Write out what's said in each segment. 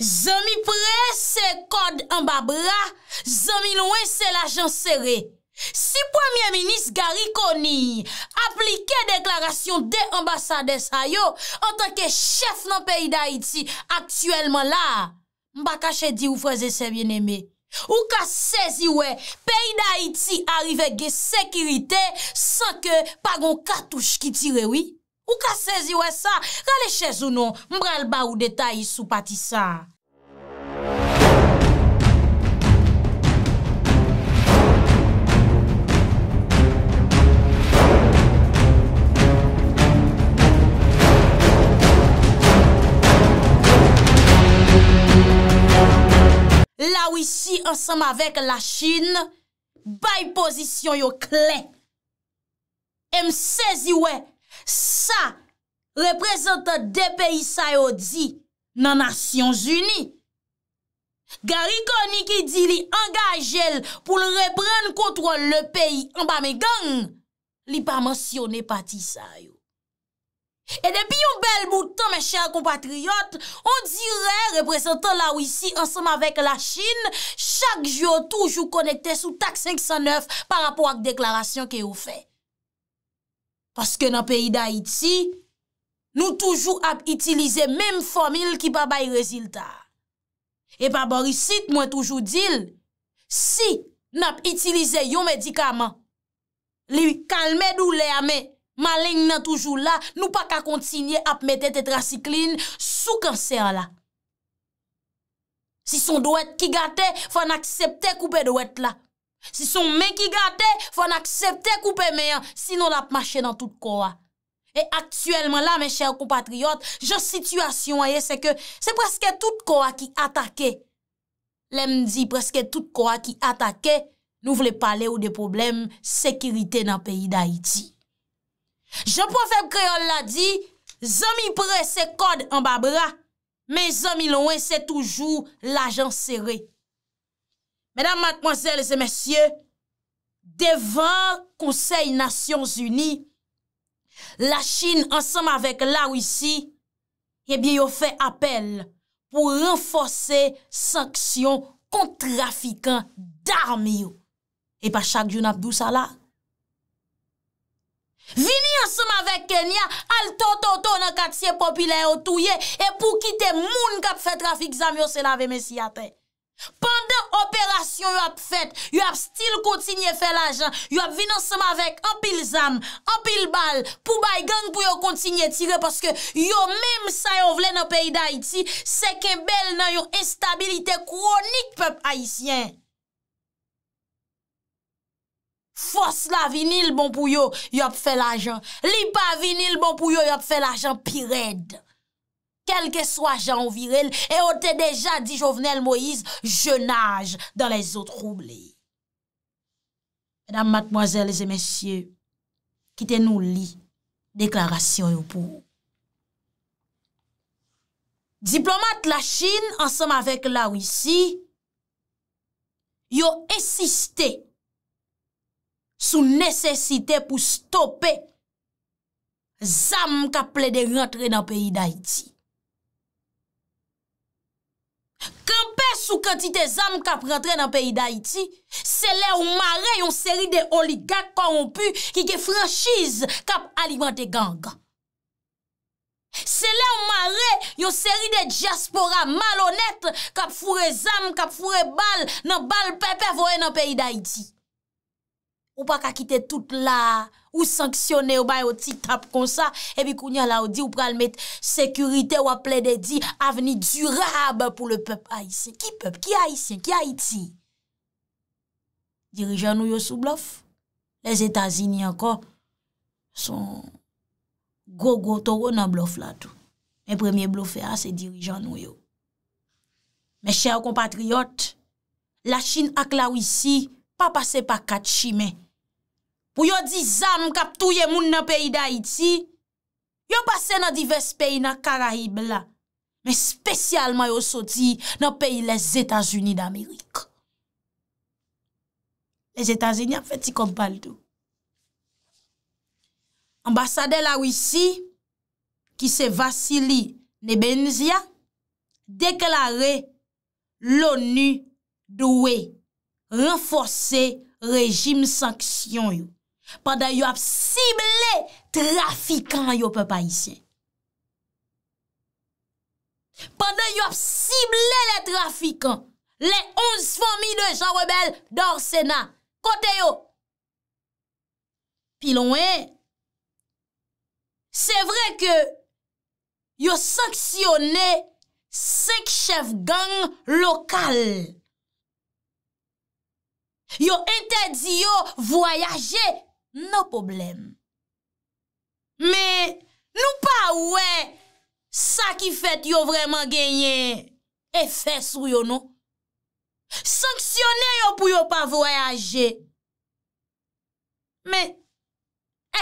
Zanmi pre se kod an ba bra, zanmi lwen se la jan sere. Si pwemye minis gari koni aplike deklarasyon de ambasade sa yo an tanke chef nan peyi da iti aktuelman la, mba kache di ou fweze se bieneme. Ou ka sezi we, peyi da iti arrive ge sekirite san ke pagon katouj ki tirewi. Ou ka sezi wè sa, gale chè zounon, mbrel ba ou detay sou pati sa. La wisi ansam avek la chine, bay pozisyon yo klen. E msezi wè, Sa reprezentan de peyi sa yo di nan Nasyon Zuni. Gari koni ki di li angajel pou le repren kontrol le peyi anba me gang, li pa mensyon ne pati sa yo. E depi yon bel boutan, me chèr kompatriyot, on dirè reprezentan la wisi ansem avèk la Chin, chak jo toujou konekte sou tak 509 par apò ak deklarasyon ki yo fè. Paske nan peyi da iti, nou toujou ap itilize menm fomil ki pa bay reziltar. E pa borisit mwen toujou dil, si nan ap itilize yon medikaman, li kalme dou le ame, maling nan toujou la, nou pa ka kontinye ap mette tetraciklin sou kanser la. Si son doet ki gate, fan aksepte koupe doet la. Si son men ki gate, fwa n'aksepte koupe men yan, sinon la p'mache nan tout kowa. Et aktuelman la, men chèr compatriot, jò situasyon a ye, se ke, se preske tout kowa ki atake. Lem di, preske tout kowa ki atake, nou vle pale ou de problem sekirite nan peyi d'Haïti. Jò profèb kreol la di, zomi pre se kode an ba bra, men zomi lounen se toujou la jan serey. Mèdam matmozèl zè mèsyè, devan konsey Nasyon Zuni, la Chine ansem avèk la ou eh isi, ebi yo fè apel pou renforsè sanksyon kontrafikant d'arm yo. E pa chak yon apdou sa la. Vini ansem avèk Kenya, al ton ton ton an kat siye popilè yo touye, e pou kite moun kap fè trafik zami yo se la ve mèsyatè. Pandan operasyon yo ap fet, yo ap stil kontinye fel ajan, yo ap vinansama vek apil zam, apil bal, pou bay gang pou yo kontinye tire paske yo menm sa yo vle nan peyi da iti, seke bel nan yo estabilite kou o nik pep aisyen. Fos la vinil bon pou yo, yo ap fel ajan, li pa vinil bon pou yo, yo ap fel ajan, pi redd. kelke swa jan viril, e o te deja di jovenel Moïse, je nage dan les o troublé. Mèdam, matmoazèl, lese mèsyè, kite nou li, deklarasyon yo pou. Diplomat la Chine, ansèm avèk la ou isi, yo esiste sou nesesite pou stopè zam ka ple de rentre nan peyi d'Haïti. Kampes ou kantite zam kap rentre nan peyi da iti, se le ou mare yon seri de oligak korompu ki ke franschize kap alimante ganga. Se le ou mare yon seri de diaspora malonet kap fure zam, kap fure bal nan bal pepe voye nan peyi da iti. Ou pa kakite tout la... Ou sanksyonè ou bay ou ti tap kon sa. Ebi kounyan la ou di ou pral met sekurite ou aple de di aveni durab pou le pèp aïsè. Ki pèp? Ki aïsè? Ki aïti? Dirijan nou yo sou blof. Les Etasini anko son go-go toro nan blof la tou. Men premye blofe a, se dirijan nou yo. Men chè ou kompatriot, la chine ak la ou isi pa pase pa kat chimey. pou yo di zan m kap touye moun nan peyi da iti, yo basen nan divers peyi nan Karahib la, men spesyalman yo soti nan peyi les Etasuni d'Amerik. Les Etasuni ap feti kompal do. Ambasade la wisi, ki se Vasili Nebenzia, deklare l'ONU do we renfose rejim sanksyon yo. pandan yo ap sible trafikan yo pe pa isye. Pandan yo ap sible le trafikan, le 11 fami de jan webel dorsena, kote yo. Pi lounen, se vre ke yo sanksyone sekshef gang lokal. Yo entedi yo voyaje No problem. Me, nou pa wè, sa ki fèt yo vreman genyen, efè sou yo nou. Sanksyonè yo pou yo pa voyaje. Me,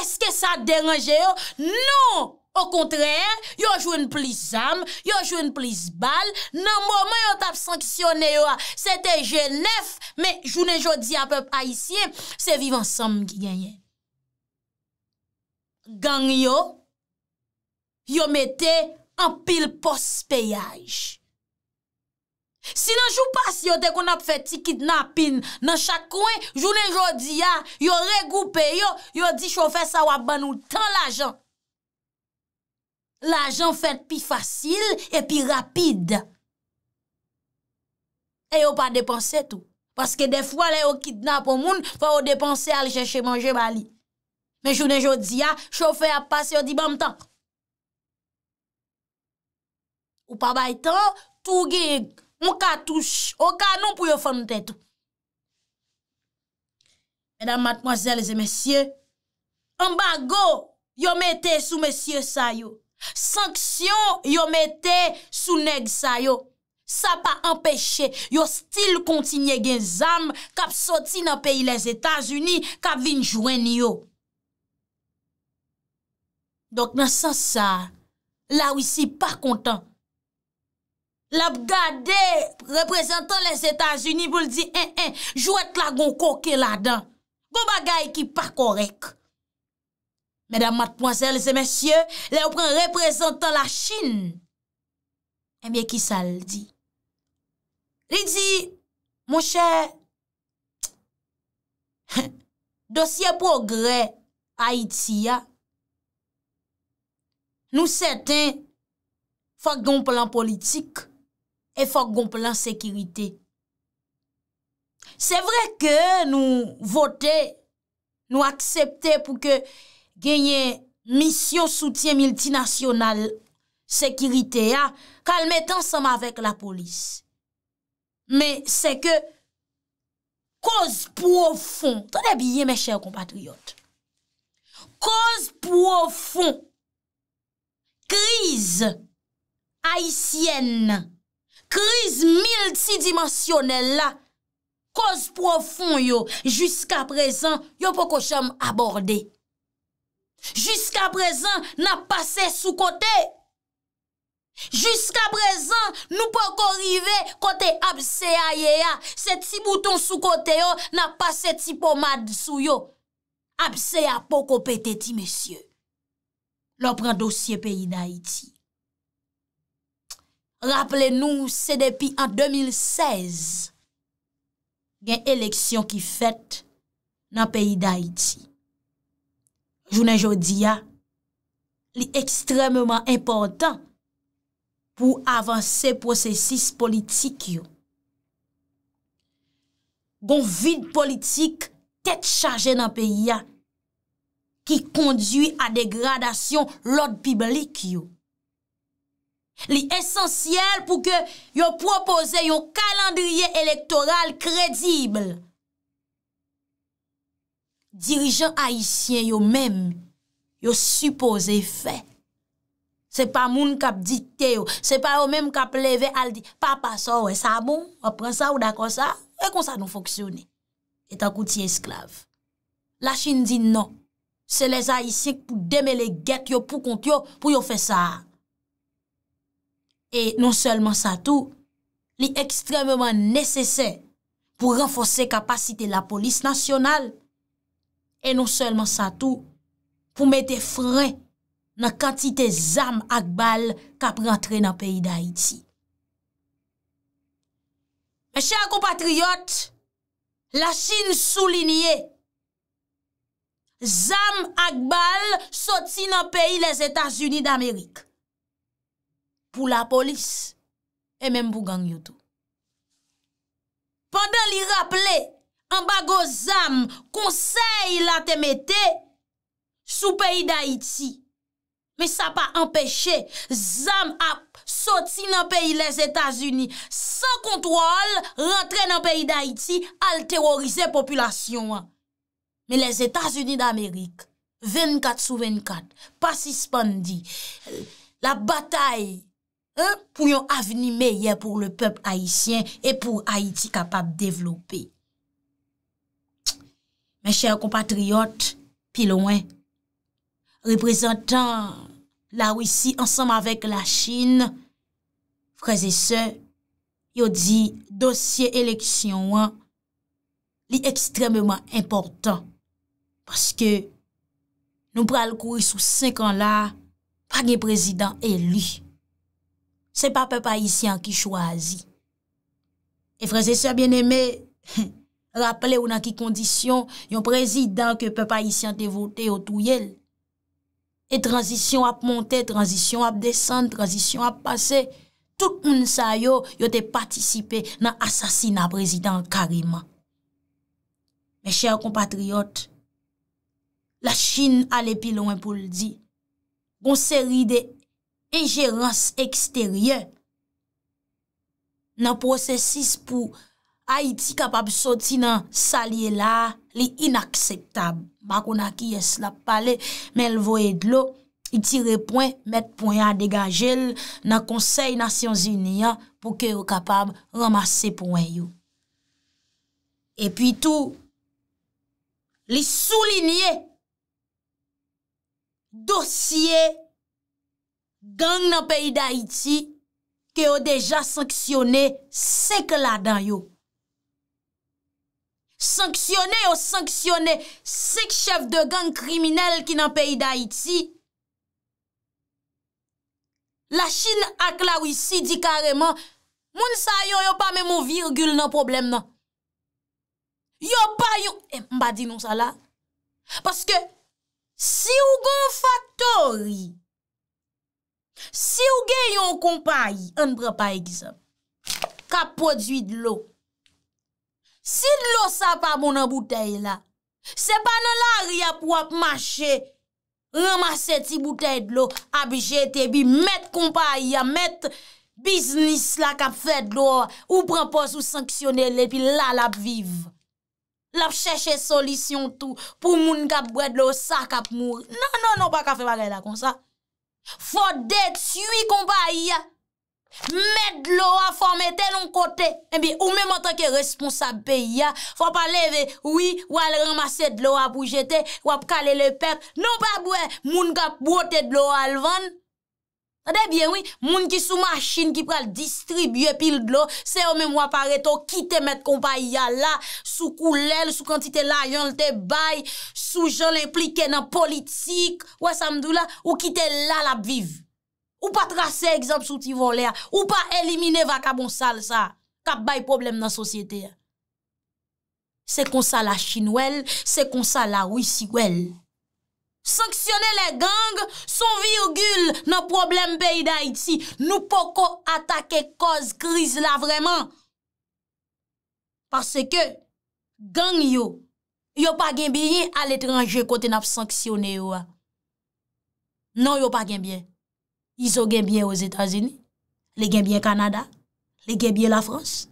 eske sa deranje yo? Non! O kontrè, yo jwen plis am, yo jwen plis bal, nan mouman yo tap sanksyonè yo a. Sète jè nef, me, jounè jò di a pep a isye, se vivan sam ki genyen. Gang yo, yo mette an pil pospeyaj. Si nan jou pas yo de kon ap fet ti kitnapin, nan chakwen, jounen jodi ya, yo regoupe yo, yo di chofè sa wap ban ou tan l'ajan. L'ajan fet pi fasil, e pi rapid. E yo pa depanse tou. Paske defwa le yo kitnap o moun, fa yo depanse al cheche manje bali. Men jounen joun diya, choufe ap pase yo di bam tan. Ou pa bay tan, touge mou katouche, o ka nou pou yo fante tou. Edan matmoazelze mesye, ambago yo mette sou mesye sa yo. Sanksyon yo mette sou neg sa yo. Sa pa empeshe, yo stil kontinye gen zam, kap soti nan peyi les Etats-Unis, kap vinjouen yo. Dok nan san sa, la wisi par kontan. La bgade, reprezentan les Etats-Unis, vou l di, eh, eh, jwet la gon koke la dan. Gon bagay ki par korek. Medan matponsel, se men sye, le ou pran reprezentan la Chine. E eh mye ki sal di. Li di, moun chè, dosye progre Haitia, Nou sèten fòk gon plan politik e fòk gon plan sekirite. Sè vre ke nou vote, nou aksepte pou ke genyen misyon soutyen multinasyonal sekirite ya, kalmet ansanm avèk la polis. Mè sè ke koz pou ou fon, tanè biye mè chèw kompatriot, koz pou ou fon kriz haisyen, kriz multidimensionel la, koz profon yo, jiska prezan, yo po ko chanm aborde. Jiska prezan, na pase sou kote. Jiska prezan, nou po ko rive kote apse a ye ya, se ti bouton sou kote yo, na pase ti pomad sou yo. Apse a po ko pete ti, mesye. lopran dosye peyi d'Haïti. Rappele nou, se depi an 2016, gen eleksyon ki fèt nan peyi d'Haïti. Jounen jodi ya, li ekstremman important pou avanse prosesis politik yo. Gon vide politik, tet chaje nan peyi ya, Ki kondui a degradasyon lòd piblik yo. Li esensyèl pou ke yo propose yo kalandriye elektoral kredible. Dirijen haisyen yo mèm, yo suppose fè. Se pa moun kap dikte yo, se pa yo mèm kap leve al di, pa pa so, e sa moun, bon? a pren sa ou da kon sa, e kon sa nou foksyone. E takouti esklav. La chine di nan. Se non non le zay isik pou deme le get yo pou kont yo pou yo fe sa. E non selman sa tou, li ekstrememan nesesè pou renfose kapasite la polis nasyonal. E non selman sa tou, pou mete fre nan kantite zam ak bal kap rentre nan peyi da iti. Mèche akou patriyot, la chine sou linye Zam akbal soti nan peyi les Etats-Unis d'Amerik. Pou la polis, e menm pou gang yotou. Pendan li raple, an bago Zam konsey la temete sou peyi d'Haïti. Me sa pa empèche, Zam ap soti nan peyi les Etats-Unis, sa kontwal rentre nan peyi d'Haïti al terorize populasyon an. men les Etats-Unis d'Amérique, 24 sous 24, pas si spandi, la bataille pou yon aveni meyè pou le peupe Haitien et pou Haiti kapab developpe. Men chèr compatriote, pilonwen, reprezentant la Ouissi ansam avèk la Chine, freze se, yo di dosye eleksyon li ekstremèman importan Paske nou pral kouri sou 5 an la, pa gen prezidant elu. Se pa pepa isyan ki chwazi. E freze se bien eme, raple ou nan ki kondisyon, yon prezidant ke pepa isyan te vote yo tou yel. E tranzisyon ap monte, tranzisyon ap desante, tranzisyon ap pase, tout moun sa yo yo te patisipe nan asasina prezidant karima. Me chèr kompatriot, la chine ale pilon pou ldi. Gon seri de ingerans eksteryen nan prosesis pou a iti kapab soti nan salye la li inakseptab. Bako na ki es la pale, men lvo edlo, itire poin, met poin a degajel nan konsey nasyon zinian pou ke yo kapab ramase poin yo. E pi tou, li soulinye dosye gang nan peyi da iti ki yo deja sanksyone sek la dan yo. Sanksyone yo sanksyone sek chef de gang kriminel ki nan peyi da iti. La chine ak la wisi di kareman moun sa yon yo pa mè mou virgul nan problem nan. Yo pa yon... Eh, mba di nou sa la. Paske... Si ou gon faktori, si ou gen yon kompa yi, an pran pa egzap, ka prodwi d'lo, si d'lo sa pa bon an boutei la, se banan la ri ap wap mache, remase ti boutei d'lo, ap jeti bi, met kompa yi, met biznis la kap fet do, ou pran pos ou sanksyone le, pi la la ap vive. Lap chèche solisyon tou pou moun kap bwè dlo sa kap mou. Nan nan nan pa kafe bagay la kon sa. Fò dèd s'you yi kompa aya. Mè dlo a fò mè tè loun kote. En bi ou mè mè tè kè responsabè ya. Fò pa leve oui wò al ramase dlo a pou jete. Wò ap kale le pet. Nan pa bwè moun kap bwò tè dlo alvan. Tadebyen wè, moun ki sou machine ki pral distribye pil dlo, se o mem wapare to ki te met kompa ya la, sou koulel, sou kantite la yon te bay, sou joun implike nan politik, wè samdou la, ou ki te lal apviv. Ou pa trase egzab sou ti volè a, ou pa elimine vakabonsal sa, kap bay problem nan sosyete a. Se konsa la chine wèl, se konsa la wisi wèl. Sanksyone le gang Son virgul nan problem beyi da iti Nou poko atake Koz kriz la vreman Parce ke Gang yo Yo pa genbyen al etranje Kote nap sanksyone yo Non yo pa genbyen Iso genbyen os Etats-Unis Le genbyen Kanada Le genbyen la Frans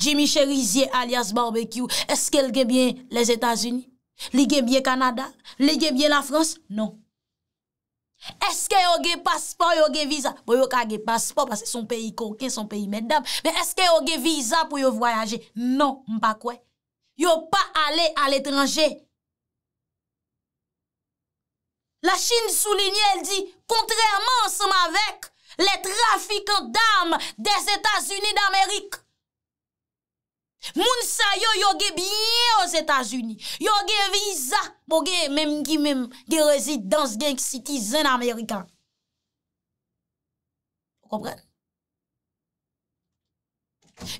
Jimmy Cherizier alias Barbecue Eskel genbyen les Etats-Unis Li ge bye Kanada, li ge bye la Frans, non. Eske yo ge paspo, yo ge viza, bo yo ka ge paspo, pa se son peyi koken, son peyi meddam, men eske yo ge viza pou yo voyaje, non, mpa kwe. Yo pa ale al etranje. La Chin souline, el di, kontrèrman seman vek, le trafikant dam des Etats-Unis d'Amerik. Moun sa yo yo ge biye o Zeta Zuni, yo ge viza pou ge menm ki menm ge rezidans genk sitizan Amerikan. Pou kompren?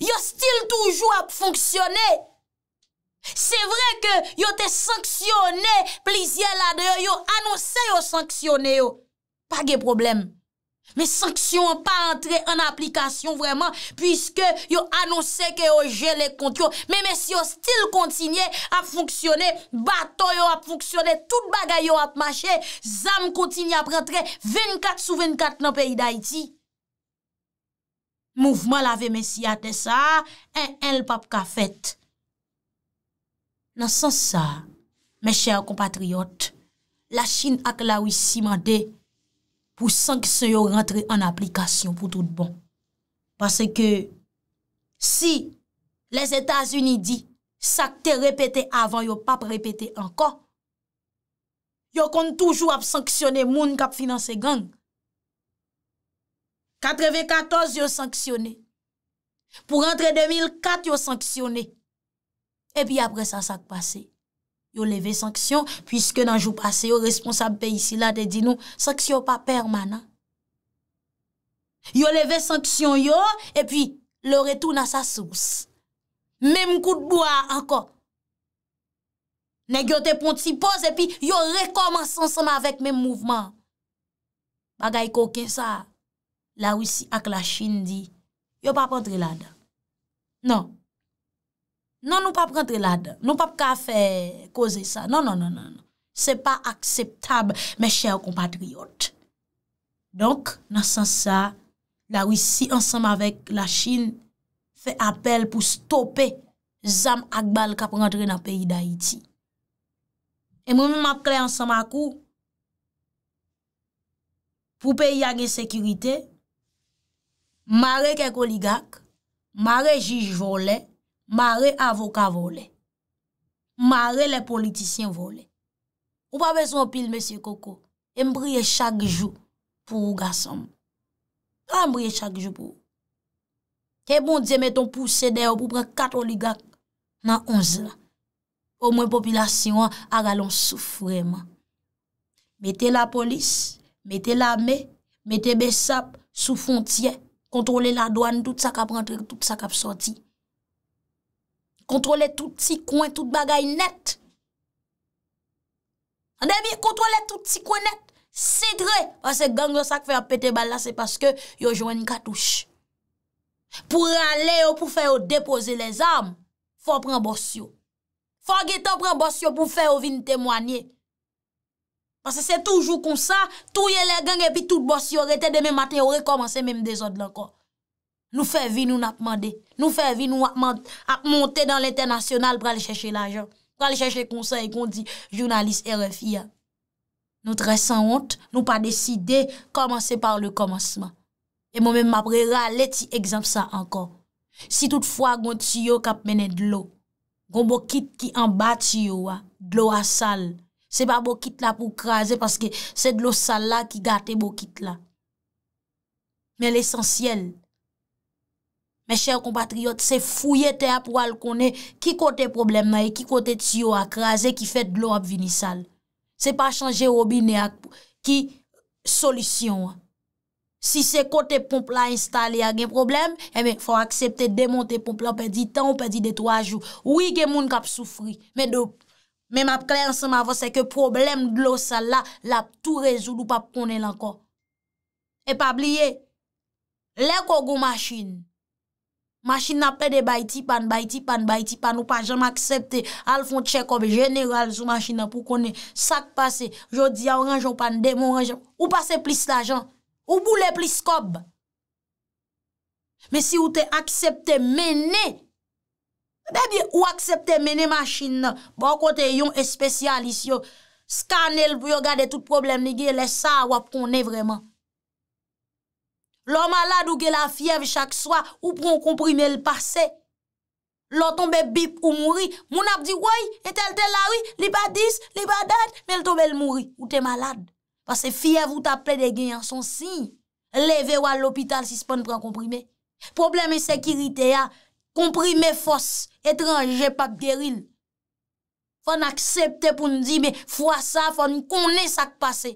Yo stil toujou ap fonksyonè. Se vre ke yo te sanksyonè plizye la de yo, yo anonsè yo sanksyonè yo. Pa ge probleme. Me sanksyon an pa antre an aplikasyon vreman, pwiske yo anonsen ke yo jel ek kont yo. Me messi yo stil kontinyen ap fwoksyonnen, baton yo ap fwoksyonnen, tout bagay yo ap mache, zam kontinyen ap rentre 24 sou 24 nan peyi da iti. Mouvman lave messi aten sa, en el pap ka fet. Nan san sa, me chè an kompatriot, la chine ak la wisi mande, pou sank se yo rentre an aplikasyon pou tout bon. Pase ke si les Etats-Unis di sak te repete avan yo pap repete anko, yo kon toujou ap sanksyone moun kap finanse gang. 94 yo sanksyone, pou rentre 2004 yo sanksyone, epi apre sa sak pase. Yo leve sanksyon, pwiske nan jou pase yo responsab pe isi la de di nou, sanksyon pa permanent. Yo leve sanksyon yo, e pi, le retou na sa sous. Mem kou de boya ankon. Negyo te pon ti pose, e pi, yo rekomans ansama vek mem mouvman. Bagay kouke sa, la wisi ak la chine di, yo pa pon tri la da. Non. Non. Non nou pap rentre lade. Non pap ka fe koze sa. Non, non, non, non. non. Se pa akseptab me chè ou kompatriot. Donk, nan san sa, la wisi ansam avèk la Chin fe apel pou stopè zam akbal kap rentre na peyi da iti. E moun mou map kre ansam akou pou peyi yage sekirite, mare ke koligak, mare jij volè, Mare avoka vole, mare le politisyen vole. Ou pa bezon pil, M. Koko, e mbriye chak jou pou ou gasanm. Mbriye chak jou pou ou. Ke bon diye meton pou sede ou pou pre katoligak nan onz la. Ou mwen popilasyon a galon soufreman. Mete la polis, mete la me, mete besap sou fontye, kontrole la douan, tout sa kap rentre, tout sa kap sorti. Kontrole tout ti kwen, tout bagay net. Anè bi kontrole tout ti kwen net. Se dre, anse gang yo sak fe apete bala se paske yo jwen katouche. Pou re ale yo pou fe yo depoze les am, fò pren bòsyo. Fò getan pren bòsyo pou fe yo vin temwanye. Anse se toujou konsa, tou ye le gang epi tout bòsyo rete demè maten yo re komanse menm de zon lankon. Nou fè vi nou nap mande. Nou fè vi nou ap monte dan l'internasyonal pral chèche l'ajon. Pral chèche l'konsey kon di jounalist RFI ya. Nou trè san honte, nou pa deside komanse par le komanseman. E moun mè m apre ra lè ti egzamsa ankon. Si toutfwa gwen tsy yo kap mène dlo, gwen bokit ki an bat tsy yo wa dlo a sal. Se pa bokit la pou krasè paske se dlo sal la ki gate bokit la. Men l'esensyel Men chèr kompatriot, se fouye te ap wale konen ki kote problem maye, ki kote tsyo akraze, ki fet dlo ap vinisal. Se pa chanje robine ak, ki solisyon. Si se kote pompla installe agen problem, e men fwa aksepte demonte pompla pedi tan ou pedi detwajou. Ouye gen moun kap soufri, men ap klensan ma vwose ke problem dlo sal la, la ap tou rezoul ou pap konen lankon. E pa bliye, lè kogo machin, Machin nan pe de baytipan, baytipan, baytipan, ou pa janm aksepte alfon tchekob general sou machin nan pou konen sak pase, jodi an ranjou pan demon ranjou, ou pase plis la jan, ou boule plis kob. Men si eh ou te aksepte mene, bebi ou aksepte mene machin nan, bon kote yon espesyalis yo, skanel pou yo gade tout problem negi, le sa wap konen vreman. Lò malade ou ke la fiev chak swa, ou pran komprime l'pase. Lò tombe bip ou mouri, moun ap di woy, etel tel lawi, li ba dis, li ba dad, men l tobe l mouri. Ou te malade. Pase fiev ou taple de gen yansonsi, leve wal l'opital si sepan pran komprime. Problem e sekirite ya, komprime fos, etranje pap geril. Fon aksepte pou n di, me fwa sa, fon konen sak pase.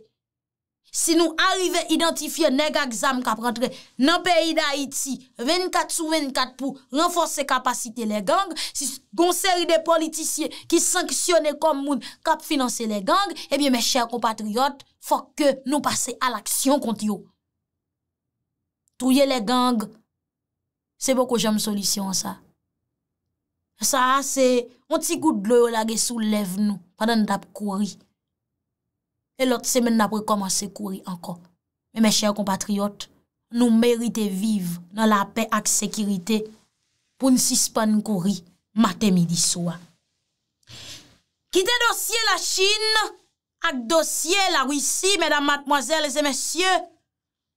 Si nou arrive identifiye nega gzam kap rentre nan peyi da Haiti 24 sou 24 pou renforce kapasite le gang, si gonseri de politisye ki sanksyone kom moun kap finanse le gang, ebyen eh me chèr compatriote, fòk ke nou pase al aksyon konti yo. Touye le gang, sebo ko jom solisyon sa. Sa se, onti gout dlo yo la ge soulev nou padan tap kouri. E lot semen apre komanse kouri ankon. Me me chèr compatriot, nou merite vive nan la pe ak sekirite pou nsispan kouri mate midi souan. Kite dosye la chine ak dosye la wisi, mèdam matmoazèr, lese mèsyè,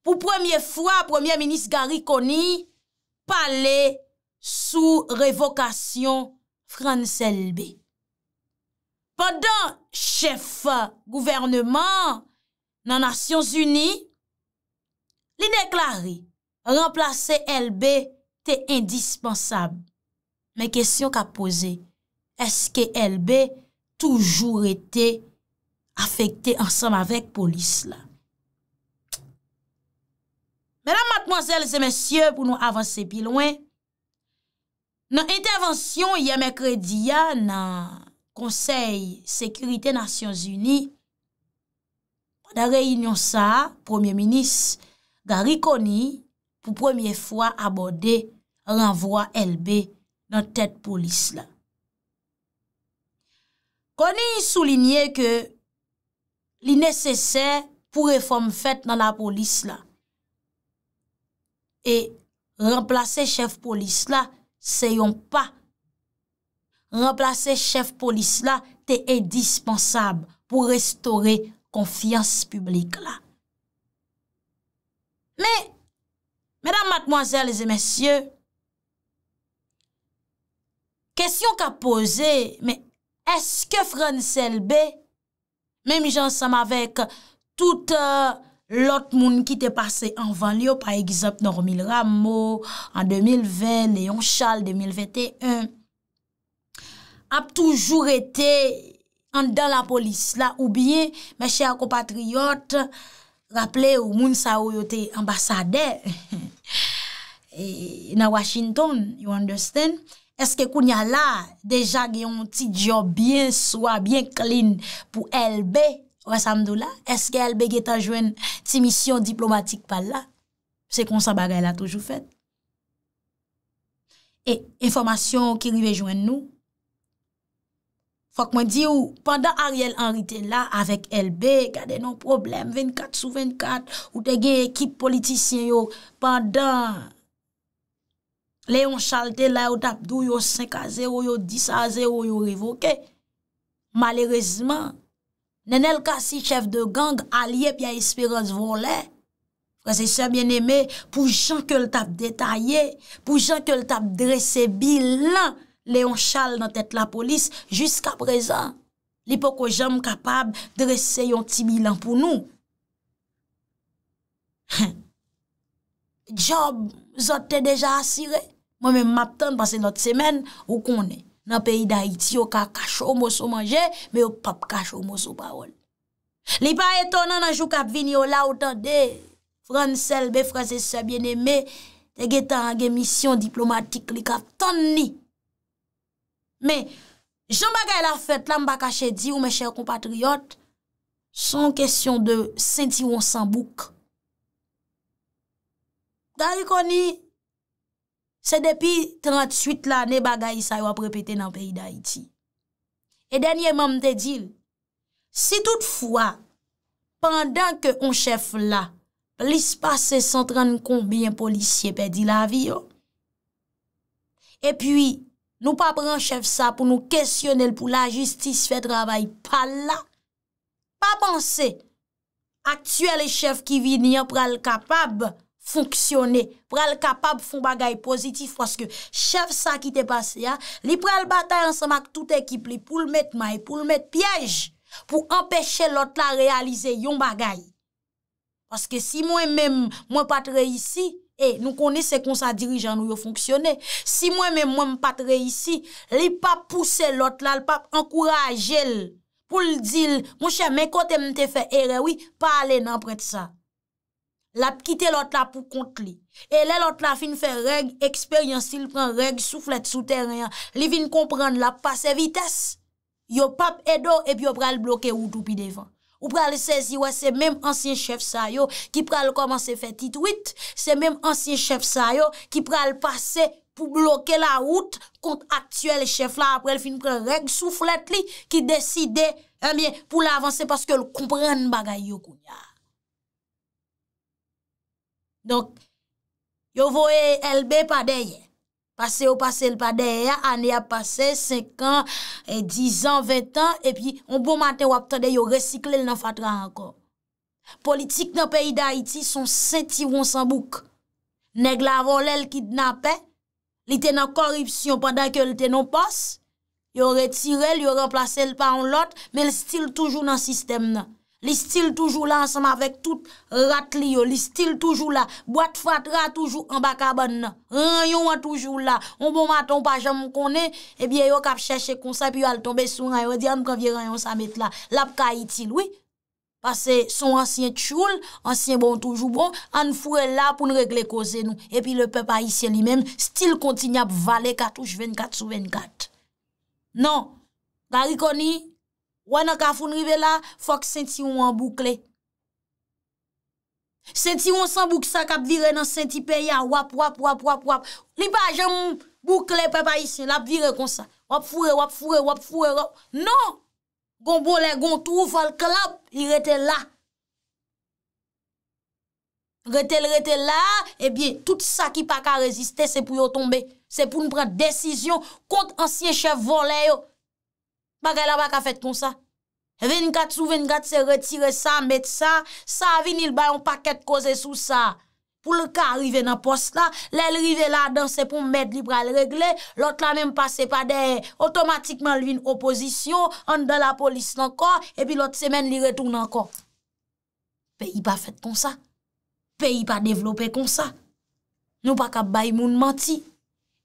pou premier fwa, premier minis Garikoni, pale sou revokasyon Franselbe. pandan chefe gouvernement nan Nasyons Uni, li deklari, remplase LB te indispensab. Men kesyon ka pose, eske LB toujou rete afekte ansam avèk polis la. Menan matmozèl se mèsyè pou nou avanse pi louen, nan entèvansyon yè mè krediya nan konsey Sekurite Nasyons Uni, wanda rey inyon sa, Premier Minis, gari koni pou premye fwa abode renvoi elbe nan tèt polis la. Koni soulinye ke li nesesè pou reform fèt nan la polis la. E remplase chef polis la, seyon pa Remplase chef polis la, te e dispensab pou restore konfians publik la. Me, medan matmoazel e zemensye, kesyon ka pose, me, eske fran selbe, me mi jan sam avek, tout euh, lot moun ki te pase an van liyo, pa egzap normil ram mo, an 2020, ne yon chal 2021, ap toujou rete an dan la polis la, ou bie meche akopatriot raple ou moun sa ou yo te ambasade na Washington, you understand, eske kou nya la deja gen yon tit job biye, swa biye klin pou LB, wè samdou la, eske LB gen ta jwen ti misyon diplomatik pa la, se kon sa bagay la toujou fet. E, informasyon ki rive jwen nou, Fok mwen di ou, pandan Ariel Henri te la avèk LB, gade non problem, 24 sou 24, ou te gen ekip politisyen yo, pandan, le yon chalte la yo tap dou yo 5 a 0, yo 10 a 0, yo revoke. Malérezman, nenel ka si chef de gang, aliep ya espirans volè, prese se bien eme, pou jan ke l tap detaye, pou jan ke l tap drese bilan, Lè yon chal nan tèt la polis, Jusk ap rezan, Li pou kou jom kapab, Dresè yon ti milan pou nou. Job, Zote te deja asire, Mwen men map tan, Pase not semen, Ou konen, Nan peyi da iti, Ou ka kachou mou sou manje, Me ou pap kachou mou sou paol. Li pa eto nan anjou kap vini, Ou la ou tan de, Fransel be fransese se bien eme, Te getan ange misyon diplomatik li kap ton ni, Men, jen bagay la fèt la mba kache di ou mè chèr kompatriot, son kèsyon de senti ou an sanbouk. Da y koni, se depi 38 la, ne bagay sa yo aprepeten nan peyi da iti. E denye mam te dil, si toutfwa, pandan ke on chèf la, lis pa se sentran konbyen polisye pedi la vi yo. E piyi, Nou pa pran chef sa pou nou kestyonel pou la justice fe travay. Pa la. Pa panse. Aktuel chef ki vinia pral kapab fonksyonen. Pral kapab fon bagay pozitif. Paske chef sa ki te pase ya. Li pral batay ansemak tout ekip li pou l met may, pou l met pyej. Po empeshe lot la realize yon bagay. Paske si mwen mwen patre yisi. E, nou konise kon sa dirijan nou yo fonksyonè. Si mwen men mwen mpatre isi, li pap pousse lot la, li pap ankuraje l pou l di l. Mwen chè men kote mte fè erewi, pa ale nan pre tsa. Lap kite lot la pou kont li. E le lot la fin fè reg, eksperyansil, pran reg, souflet sou teryen. Li vin komprend la, pase vites, yo pap edo epi yo pral bloke ou dupi devan. Ou pral sezi wè se mèm ansyen chef sa yo ki pral komanse fè titwit, se mèm ansyen chef sa yo ki pral pase pou bloke la wout kont aktuel chef la aprel fin pral reg souflet li ki deside mèm eh pou l'avansè paske l'komprenn bagay yo kounyan. Donk, yo vo e elbe pa deye. Pase ou pase l pa deya, ane a pase, 5 an, 10 an, 20 an, e pi yon bon maten wap tade yon resikle l nan fatra anko. Politik nan peyi da Haiti son senti wonsanbouk. Neg lavo l el kidnapè, li te nan koripsyon padan ke li te nan pos, yon retire l, yon remplace l pa an lot, men l stil toujou nan sistem nan. Li stil toujou la ansama vek tout rat li yo. Li stil toujou la. Boat fatra toujou an baka ban nan. Ran yon an toujou la. On bon maton pa jan moun konen, eh ebyen yo kap chèche kon sa, pi yo al tombe sou ran yon diyan, kan viran yon sa met la. Lap ka itil, oui. Pase son ansyen tchoul, ansyen bon toujou bon, an fure la pou n regle kozen nou. E pi le pe pa itil li men, stil konti nya pou vale katouj 24 sou 24. Non. Karikoni. Wana ka foun rive la, fok sentiron an boukle. Sentiron san bouk sa kap vire nan senti peya. Wap, wap, wap, wap, wap. Lipa, jen mou boukle pepa isye. Lap vire kon sa. Wap fure, wap fure, wap fure. Non! Gon bole, gon tou, fal klap. Il rete la. Retele, retele la. Ebyen, eh tout sa ki pa ka reziste se pou yo tombe. Se pou nou pren de desisyon kont ansye che vole yo. Bakè la baka fèt kon sa. Ven kat sou ven kat se retire sa met sa, sa vin il bayon pakèt koze sou sa. Pou lè ka arrive nan pos la, lè l'rive la dansè pou mèd li pral regle, lòt la mèm pase pa dehè. Otomatikman lvin opozisyon, an dan la polis lankor, epi lòt semen li retoun lankor. Pè y pa fèt kon sa. Pè y pa devlopè kon sa. Nou baka bay moun manti.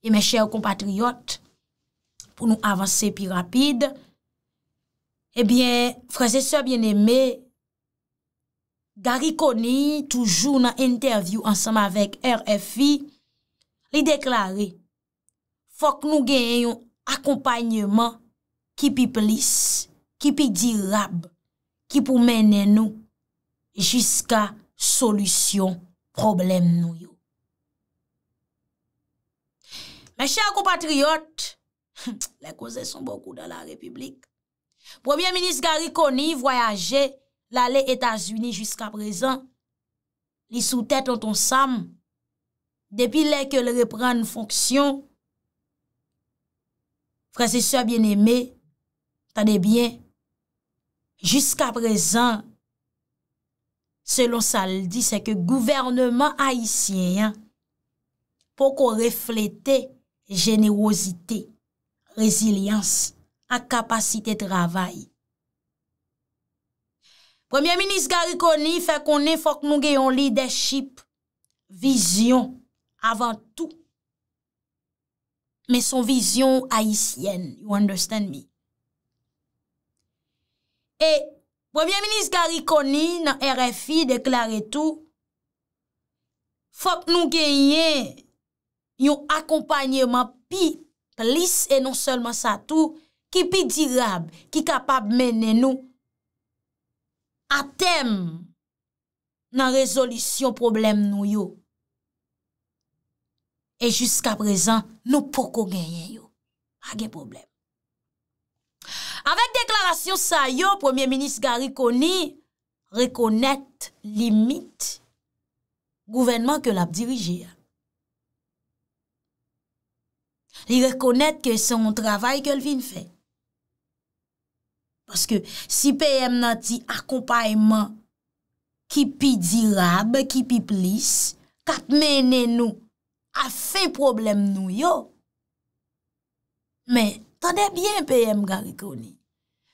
E mè chè ou kompatriot. Pè y pa fèt kon sa. pou nou avanse pi rapide, ebyen, frase se bien eme, Gary Connie, toujou nan interview ansama vek RFI, li deklare, fok nou genye yon akompanyeman ki pi plis, ki pi dirab, ki pou mene nou jiska solusyon problem nou yo. Men chè akou patriot, Le kozè son bokou dan la republik Premier ministre Gary Coney Voyage lalè Etats-Unis Jusk aprezen Li sou tèt an ton sam Depi lè ke lè repren N fonksyon Fransisso a bien eme Tade bien Jusk aprezen Selon sa ldi Se ke gouvernement Haitien Poko reflete Jenerosite resilyans, ak kapasite travay. Premier Ministre Garikoni fè konen fòk nou geyon lideship, vizyon, avan tou. Men son vizyon ayisyen, you understand me? E, Premier Ministre Garikoni nan RFI deklare tou, fòk nou geyen yon akompanyeman pi ekonomi klis e non selman sa tou ki pi dirab, ki kapab menen nou atem nan rezolisyon problem nou yo e jiska prezan nou poko genye yo agye problem avèk deklarasyon sa yo Premier Minist Garikoni rekonet limit gouvenman ke lap dirijia Li rekonèt ke son travay ke l vin fè. Paske si peyèm nan ti akopayman ki pi dirab, ki pi plis, kat mènen nou a fè problem nou yo. Men, tande bien peyèm gari koni.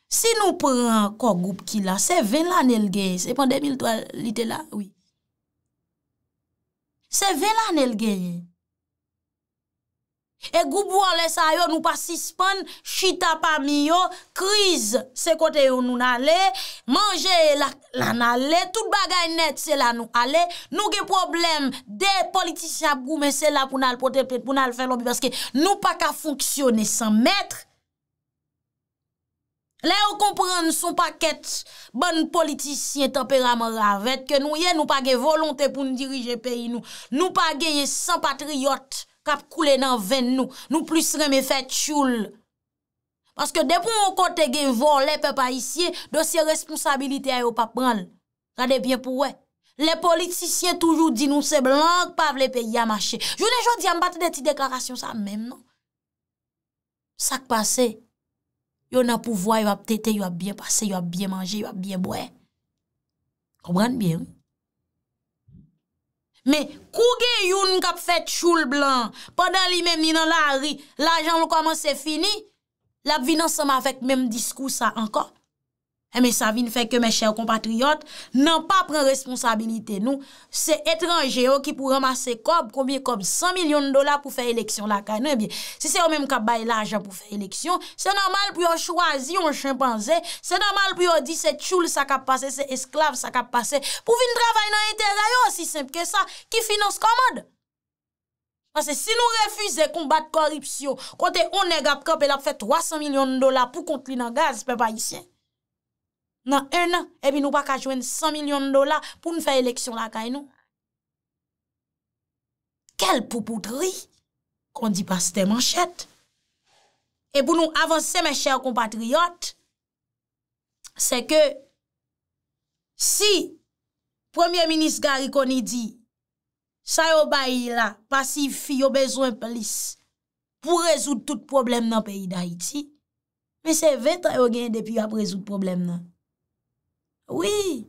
Si nou pran kò goup ki la, se ven lan el genye, se pon 2003 litè la, oui. Se ven lan el genye, E goubou an lè sa yo nou pa sispon, chita pa miyo, kriz se kote yo nou nalè, manje la nalè, tout bagay net se la nou alè. Nou gen problem de politisyen ap goumè se la pou nal potepet, pou nal fè lopi, baske nou pa ka fonksyonè san mètr. Lè yo komprèn sou pa ket bon politisyen temperament ravèt, ke nou ye nou pa gen volontè pou nou dirije peyi nou, nou pa gen se patriyotè. kap koule nan ven nou, nou plus reme fè tchoul. Paske depou moun kote gen yon volè pe pa isye, dosye responsabilite a yon pa pral. Rade bien pou wè. Le politisye toujou di nou se blanke pa vle pe yamache. Jou de jò di yon batte de ti deklarasyon sa mèm nou. Sak pase, yon apou vwa, yon ap tete, yon ap bien pase, yon ap bien manje, yon ap bien boye. Kombran bien ou? Me kouge youn kap fet choul blan, padali men minan la ri, la janm koman se fini, la binan seman fek menm diskou sa ankon. Eh, mè sa vin fè ke mè chè ou kompatriot, nè ou pa pren responsabilite nou, se etranjè ou ki pou ramase kob, koumye kob, 100 milyon dola pou fè eleksyon la karnè. Eh si se ou mè mkab bay la ajan pou fè eleksyon, se normal pou yo chwazi yon chimpanzè, se normal pou yo di se tchoul sa kap pase, se esklav sa kap pase, pou vin travay nan etera yo, si sempe ke sa, ki finanse komad. Si nou refuze kombat koripsyo, kote ou negap kob, el ap fè 300 milyon dola pou kontli nan gaz, se pe pa yisyen. nan en an, ebi nou pa kajwen 100 milyon dola pou nou fey eleksyon la kay nou. Kel poupoudri kon di pas teman chet. E pou nou avanse, me chèr kompatriot, se ke si premier-ministre gari kon i di, sa yo bayi la pasi fi yo bezwen plis pou rezout tout problem nan peyi da iti, me se 20 an yo gen depi yo ap rezout problem nan. Oui,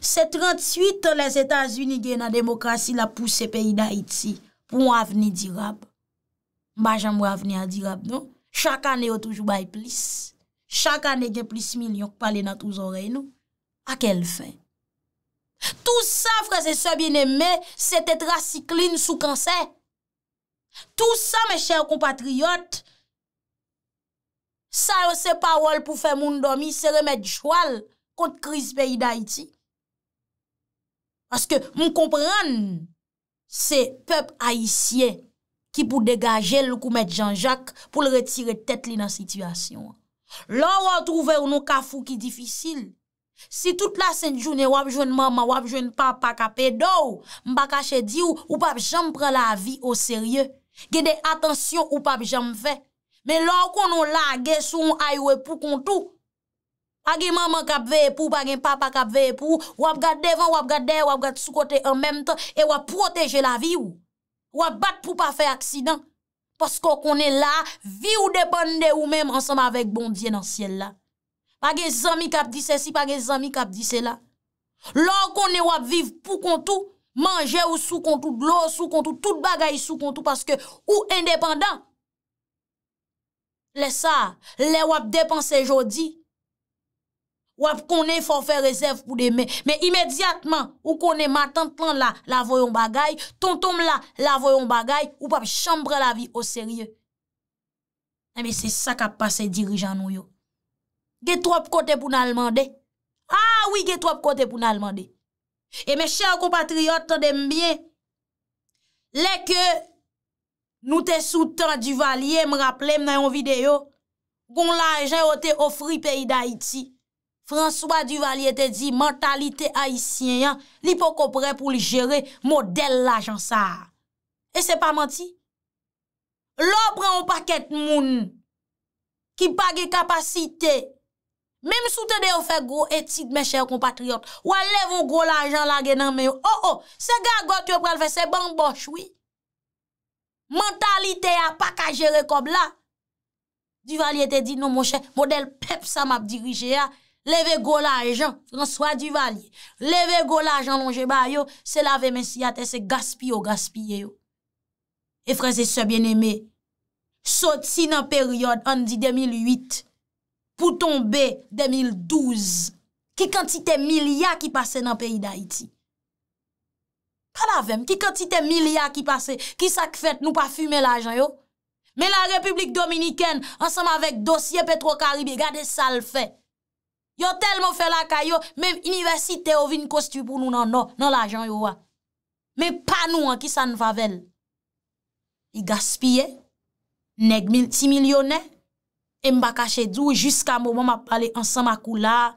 se 38 les Etats-Unis gè nan demokrasi la pou se peyi na Haiti pou wavni dirab. Mbajan mwavni a dirab nou. Chaka ne yo toujou bay plis. Chaka ne gen plis milyon k pale nan touz ore nou. Akel fe? Tout sa, frase se bienemme, se tetra cikline sou kansè. Tout sa, me chèr compatriote. Sa yo se pawol pou fe moun domi se remèd chwal. kont kriz peyi da iti. Paske moun kompren, se pep aisyen, ki pou degaje lou kou met janjak, pou l retire tet li nan sitwasyon. Lò wot rou ver nou kafou ki difisil. Si tout la senjou ne wap jwen mama, wap jwen papa ka pedou, mbakache di ou, ou pap jenm pre la vi o serye. Gede atensyon ou pap jenm fe. Men lò kon nou lage sou ou aywe pou kontou, Agi maman kapve epou, agi papa kapve epou, wap gat devan, wap gat der, wap gat sou kote an menm tan, e wap proteje la vi ou. Wap bat pou pa fe aksidan. Paske konen la, vi ou depande ou menm ansama avek bondye nan siel la. Pag e zami kapdi se si, pag e zami kapdi se la. Lò konen wap viv pou kontou, manje ou sou kontou, blò ou sou kontou, tout bagay sou kontou, paske ou independant. Le sa, le wap depanse jodi. Ou ap konen fò fè rezèv pou demè. Mè imèdiatman ou konen matantan la voyon bagay, ton tom la voyon bagay, ou pap chanm brè la vi o serye. Mè se sa kap pa se dirijan nou yo. Gè tro p kote pou nalman de. A, ah wè gè tro p kote pou nalman de. E eh mè chè an kompatriot tò dembyen. Lè ke nou te soutan du valye, mè rappelè mè nan yon videyo, goun la jè o te ofri peyi da iti. François Duvalier te di, mentalite haïsien yon, li pou kopre pou li jere, model la jansar. E se pa manti? Lopre yon paket moun, ki pa ge kapasite, mèm sou te de ou fe go, etit mè chè yon compatriote, ou alev ou go la jans la genan mè yon, o oh, o, oh, oh, se gagot yon pral fe, se ban boch, oui. Mentalite yon, pak a jere kob la. Duvalier te di, nou mò chè, model pep sa map dirije yon, Leve go la ajan, lanswa du valye. Leve go la ajan lonswe ba yo, se lave men si ate se gaspio gaspye yo. E freze se bieneme, soti nan peryode an di 2008, pou tombe 2012, ki kantite milya ki pase nan peyi da iti. Ka lavem, ki kantite milya ki pase, ki sak fete nou pa fume la ajan yo. Me la Republik Dominikèn, ansam avek dosye Petro Karibi, gade sal fey. Yo tel mo fè la kayo, mèm universite o vin kosti pou nou nan l'ajan yo wè. Mèm pa nou an ki sa n'favel. I gaspye, neg mil ti milyonè, e mba kache djou jusqu'a mou mwa mwa pale ansan makou la,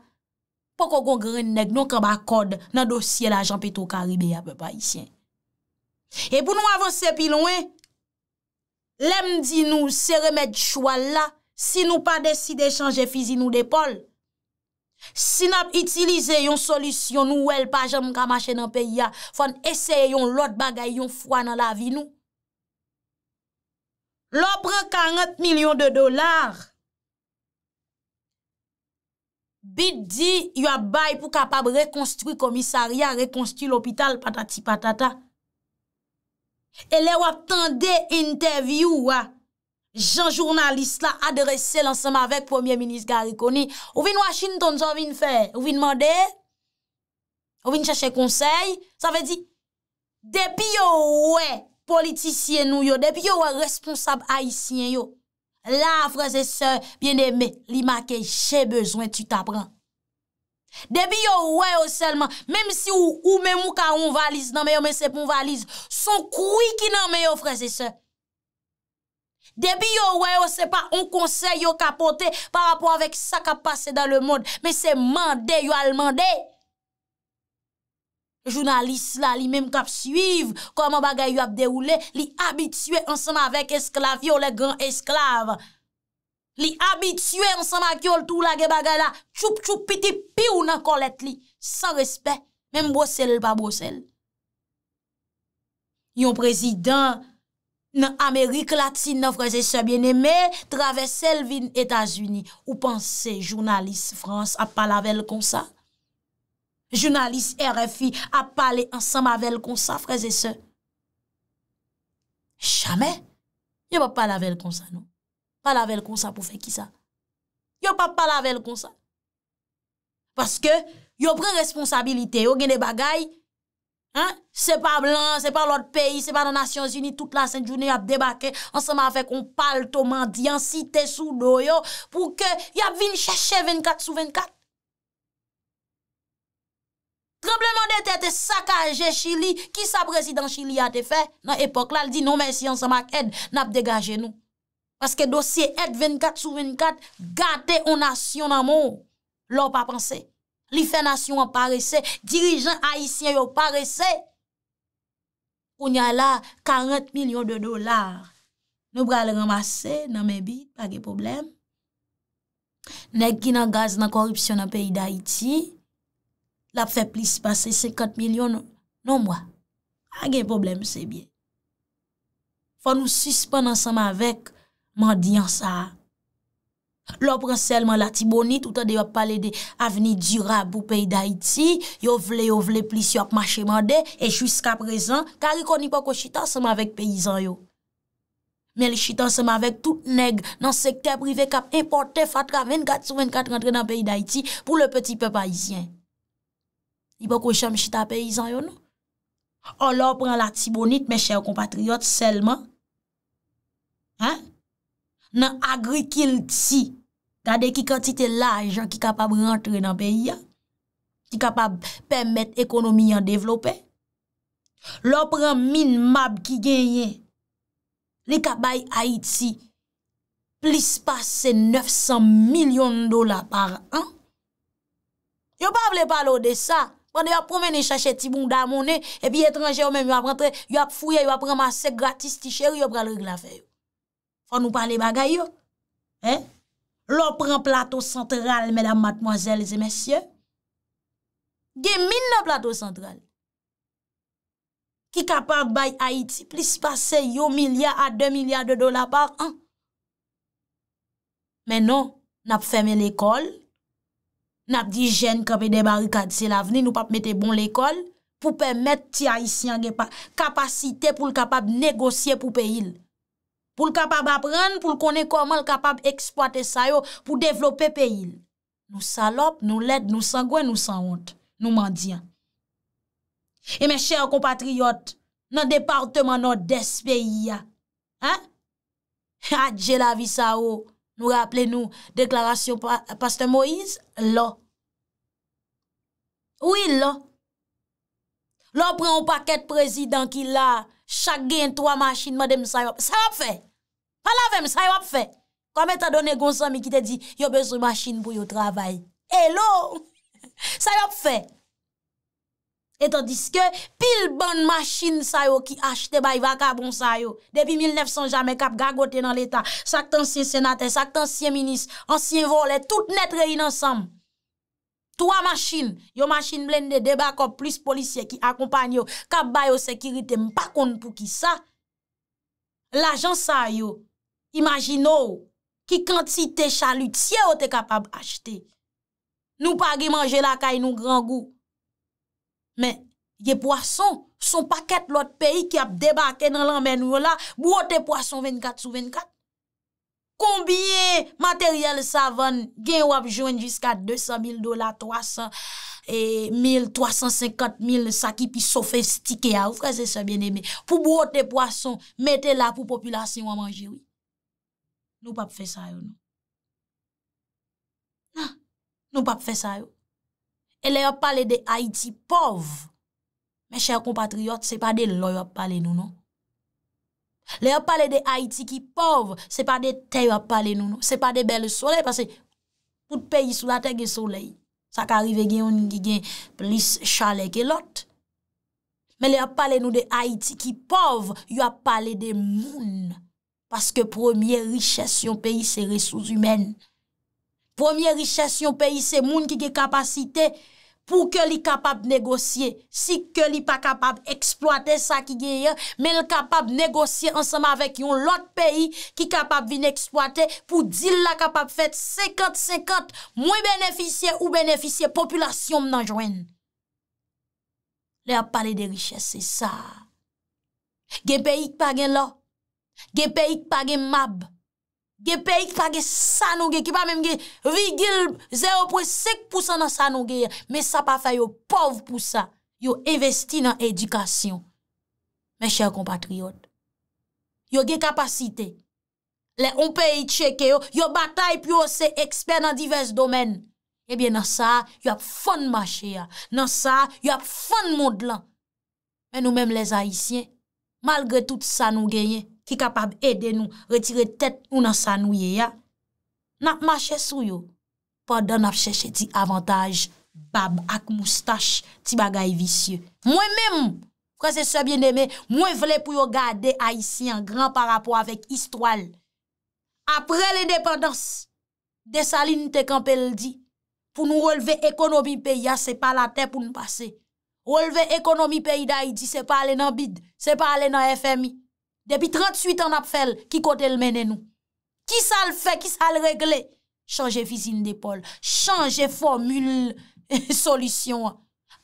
pou kon kongren neg nou kaba kod nan dosye l'ajan peto karibè ya pè pa isyen. E pou nou avonsè pi louè, lèm di nou se remèd choual la si nou pa deside chanje fizi nou depol. Sin ap itilize yon solisyon nou wèl pa jèm kama chè nan peyi ya, fon esè yon lot bagay yon fwa nan la vi nou. Lopre 40 milyon de dolar, bid di yon bay pou kapab rekonstruy komisariya, rekonstruy lopital patati patata. E lè wap tande interview wè. jan jounaliste la adrese lansame avek Premier Ministre Garikoni. Ou vin Washington, ou vin fè, ou vin mandè, ou vin chèche konsey, sa fè di, depi yo wè politisyen nou yo, depi yo wè responsab aisyen yo, la freze sè, bienemè, li makè, chè bezwen, tu t'apren. Depi yo wè yo selman, mèm si ou mèmou ka on valise, nanmè non, yo mè sepon valise, son koui ki nanmè yo freze sè. Debi yo we, yo se pa, on konsey yo kapote pa rapor avèk sa kap pase dan le moun, men se mande yo al mande. Jounaliste la, li menm kap suive, koman bagay yo ap deroule, li abitue ansama avèk esklavyo, le gran esklav. Li abitue ansama kyo l'tou la ge bagay la, choup choup piti pi ou nan kolet li, san respè, menm brosel pa brosel. Yon prezident, nan Amerik, Latina, freze se, bien eme, traves selvin Etasuni, ou panse jounalist Frans ap pale avel konsa? Jounalist RFI ap pale ansam avel konsa, freze se? Chame? Yo pa pale avel konsa nou? Pale avel konsa pou fe ki sa? Yo pa pale avel konsa? Paske yo pre responsabilite yo gen e bagay, Se pa blan, se pa lot peyi, se pa nanasyons yuni, tout la sèndjouni ap debake, ansama fek on pal toman di ansite sou doyo pou ke yap vin chèche 24 sou 24. Trebleman dete te sakaje chili, ki sa presidans chili ate fe, nan epok la, l di non men si ansama ed, nap degaje nou. Paske dosye ed 24 sou 24, gate onasyon nan mou, lop apansè. Li fè nas yon paresè, dirijan haïsien yon paresè. O nyala 40 milyon de dolar, nou bral ramase nan mè bi, pa ge problem. Nèk ki nan gaz nan korupsyon nan peyi d'Haïti, la fè pli se pase 50 milyon nan mwa. Pa ge problem se bi. Fò nou suspè nan seman vek, man diyan sa a. lor pren selman la tibonit outan de yo pale de aveni djurab ou peyi da iti yo vle yo vle plis yo ap mache mande e chuska prezan karikon nipo ko chita seman vek peyizan yo men le chita seman vek tout neg nan sekte prive kap importe fatra 24 sou 24 rentre nan peyi da iti pou le peti pe paizyen nipo ko chanm chita peyizan yo no on lor pren la tibonit men chanm compatriot selman nan agri kil tsi Tade ki kantite la ajan ki kapab rentre nan peyi ya. Ki kapab pemet ekonomi yan devlope. Lopran min mab ki genyen. Li kapay Haiti. Plis pase 900 milyon dola par an. Yo pable palo de sa. Pwande yo promene chache ti bon damone. Epi etranje yo menm yo ap rentre. Yo ap fouye yo ap remase gratis tichery yo pral regla feyo. Fwa nou pale bagay yo. He? Lò pren plato sentral, mèdame matmozèl, zè mèsyè. Gè min nan plato sentral. Ki kapak bay Haiti, plis pase yo milyar a dè milyar de dola par an. Mè non, nap fèmè l'ekol, nap di jèn kapè de barikad se la veni, nou pap metè bon l'ekol, pou pè met ti Haitien, kapasite pou l'kapap negosye pou pe il. pou l kapab apren, pou l konen koman l kapab eksploate sa yo, pou devlope pe il. Nou salop, nou led, nou sangwen, nou sangwant, nou mandyan. E men chèr kompatriyot, nan departement nou despè ya. Ha? Ha, dje la vi sa yo, nou rappele nou, deklarasyon paste Moïse, lo. Ou il lo? Lo pren ou paket prezidant ki la, chak gen 3 machin madem sa yo, sa la fey. alavem, sayop fe, kome ta donen gonsami ki te di, yo bezou masin pou yo trabay, elo, sayop fe, etan diske, pil bon masin sayo ki achte bay, va ka bon sayo, depi 1900 jame, kap gagote nan l'Etat, sak tan siye senate, sak tan siye minis, ansiye vole, tout net rey in ansam, touwa masin, yo masin blende, debakop, plus polisye ki akompanyo, kap bay yo sekirite, mpa kon pou ki sa, l'ajan sayo, Imagino ki kantite chalut siye ou te kapab achete. Nou pa ge manje la kay nou gran gou. Men, ye poason, son paket lot peyi ki ap debake nan lanmen wola, bou ote poason 24 sou 24. Konbien materyal savan gen wap jwen jiska 200 mil dola, 300 mil, 350 mil sa ki pi sofestike a ou fraze se bieneme. Pou bou ote poason, mette la pou populasyon wamanjewi. Nou pa pou fè sa yo nou. Nan, nou pa pou fè sa yo. E le yo pale de Haiti pov. Men chèr compatriot, se pa de lò yo pale nou nou. Le yo pale de Haiti ki pov, se pa de te yo pale nou nou. Se pa de bel soley, pase mout peyi sou la te ge soley. Sa ka rive gen yon gen gen plis chale ke lot. Men le yo pale nou de Haiti ki pov, yo pale de moun nou. Paske premier richesse yon peyi se resouz humen. Premier richesse yon peyi se moun ki ge kapasite pou ke li kapab negosye. Si ke li pa kapab eksploate sa ki ge ye, men l kapab negosye ansama avèk yon lot peyi ki kapab vin eksploate pou dil la kapab fet sekat sekat mwen beneficye ou beneficye populasyon mnen jwen. Le ap pale de richesse se sa. Gen peyi ki pa gen la, ge peyik pa ge mab, ge peyik pa ge sanonge, ki pa menm ge rigil 0.5% nan sanonge ya, men sa pa fay yo pov pou sa, yo investi nan edikasyon. Men chèr compatriot, yo ge kapasite, le on peyik cheke yo, yo batay pou yo se eksper nan divers domen, ebyen nan sa, yo ap fon manche ya, nan sa, yo ap fon mond lan. Men nou menm les haisyen, malgre tout sanonge yè, ki kapab ede nou, retire tet ou nan sanouye ya. Na mache sou yo, pa dan ap chèche ti avantaj, bab ak moustache, ti bagay visye. Mwen mèm, kwa se sebyen demè, mwen vle pou yo gade a yisi, an gran parapo avèk histwal. Apre lè depandans, de sali nou te kampe ldi, pou nou releve ekonomi pe ya, se pa la te pou nou pase. Releve ekonomi pe yi da yi di, se pa ale nan bid, se pa ale nan FMI. Depi 38 an ap fel, ki kote l menen nou? Ki sa l fe, ki sa l regle? Chanje fizine depol, chanje formule, solisyon.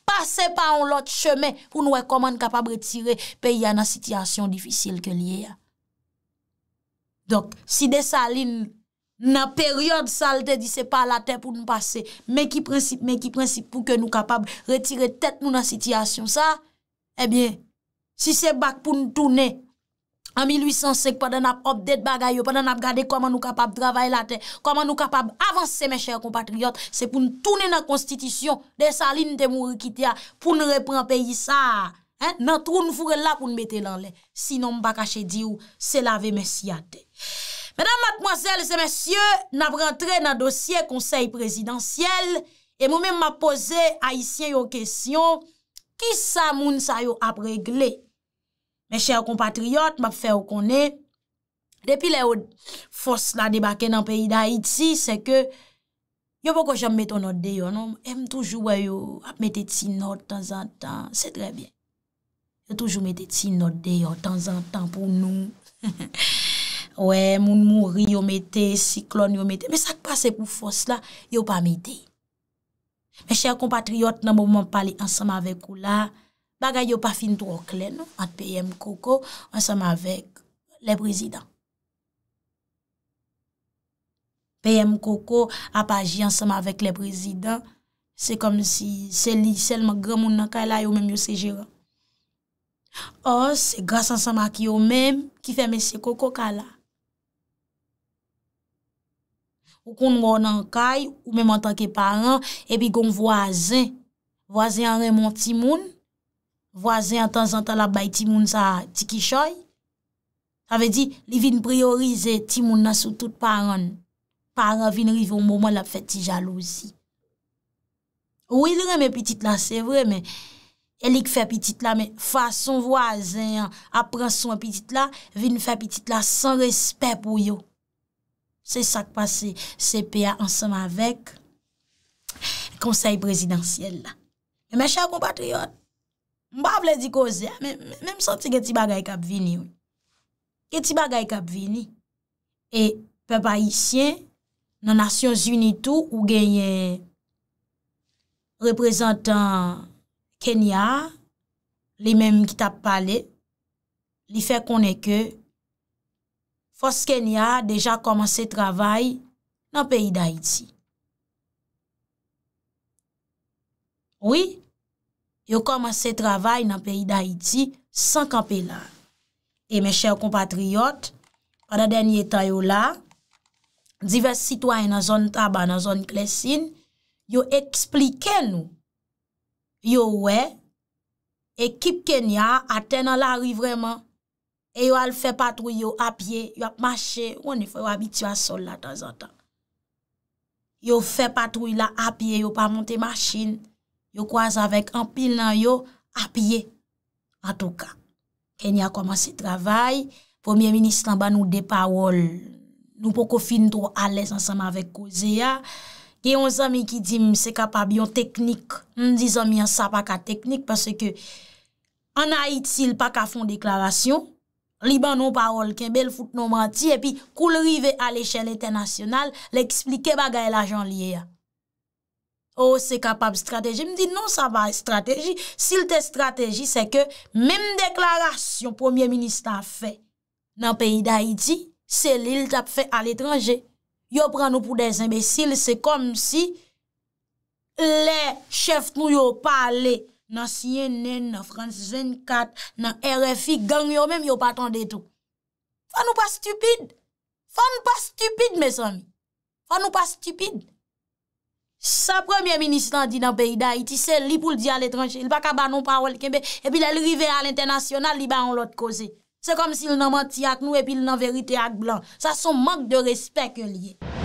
Pase pa an lot cheme, pou nou rekoman kapab retire, pe ya nan sityasyon difisil ke liye. Dok, si de sa lin, nan peryode salte, di se pa la ten pou nou pase, men ki prinsip, men ki prinsip, pou ke nou kapab retire tet nou nan sityasyon. Sa, e eh bien, si se bak pou nou toune, An 1805, padan ap obdet bagay yo, padan ap gade koman nou kapab travay la te, koman nou kapab avanse se men chèr kompatriot, se pou nou toune nan konstitisyon de salin te mou rekite ya, pou nou repran peyi sa. Nan trou nou foure la pou nou mette lan le. Sinon mba kache di ou, se lave men si ate. Mèdam matmoazèl, se men chèr, nan prantre nan dosye konsey presidansyèl, e mou mèm ma pose a isye yo kesyon, ki sa moun sa yo ap regle? Men chèr kompatriot, m ap fè ou konè. Depi le ou fòs la debake nan peyi da Haiti, se ke, yo pou ko jèm meto not de yo, m em toujou wè yo ap metet si not tan zan tan, se drè bien. M toujou metet si not de yo tan zan tan pou nou. Ouè, moun mouri yo metè, siklon yo metè, men sa k pasè pou fòs la, yo pa metè. Men chèr kompatriot, nan m pou m an palè ansam avèk ou la, bagay yo pa fin trok lè nou at P.M. Koko ansama vek le prezidant. P.M. Koko apaji ansama vek le prezidant se kom si se lisel magre moun nan kay la yo mèm yo sejera. O, se grasa ansama ki yo mèm ki fè mèm se Koko ka la. Ou kon nou anan kay ou mèm an tanke paran e bi gong vwazen vwazen an remonti moun Vwazen an tan zantan la bay ti moun sa tikishoy. Tave di li vin priorize ti moun nan sou tout paran. Paran vin rive ou mouman la feti jalouzi. Ou il reme pitit la, se vre, men. Elik fe pitit la, men. Fa son wazen, apren son pitit la, vin fe pitit la san respet pou yo. Se sak pase sepe ya ansanman vek. Konsey presidansyel la. E men chakou patriot. Mba vle di koze, mwen msante gen ti bagay kap vini ou. Gen ti bagay kap vini. E pe pa isyen nanasyon zunitou ou genye reprezentan Kenya, li menm ki tap pale, li fe konen ke, fos Kenya deja komanse travay nan peyi da iti. Ouye, Yo komanse travay nan peyi da Iti, sankanpe lan. E men chèw kompatriyot, pada denye etan yo la, divers sitwany nan zon taban, nan zon klesin, yo eksplike nou. Yo we, ekip Kenya, atè nan la ri vreman, e yo al fè patrou yo apye, yo apmache, wè ni fè yo abitywa sol la tan zantan. Yo fè patrou yo apye, yo pa monte masjin, Yo kwa zavek an pil nan yo apye. An tou ka. Ken ya komanse travay. Premier ministre an ba nou de parol. Nou pou kon fin to ales ansanman vek koze ya. Ke yon zami ki di mse kapab yon teknik. M di zami an sa pa ka teknik. Pase ke an a itil pa ka fon deklarasyon. Riban nou parol. Ken bel foute nou manti. E pi koul rive al eshel internasyonal. Le eksplike bagay la jan liye ya. Ou oh, se kapab strateji. Mdi non sa va strateji. Sil te strateji se ke mem deklarasyon Premier Ministre a fe nan peyi da Haiti se li l tap fe al etranje. Yo pran nou pou de zembesil se kom si le chef nou yo pale nan CNN, nan France 24, nan RFI gang yo men yo patan detou. Fa nou pa stupide. Fa nou pa stupide mes ami. Fa nou pa stupide. Sa premier ministran di nan peyda, iti sel li pou l di al etranche, il baka ba non pa ou l kembe, epi l alrive al internasyonal li ba an lot koze. Se kom si l nan manti ak nou epi l nan verite ak blan. Sa son mank de respek ke liye.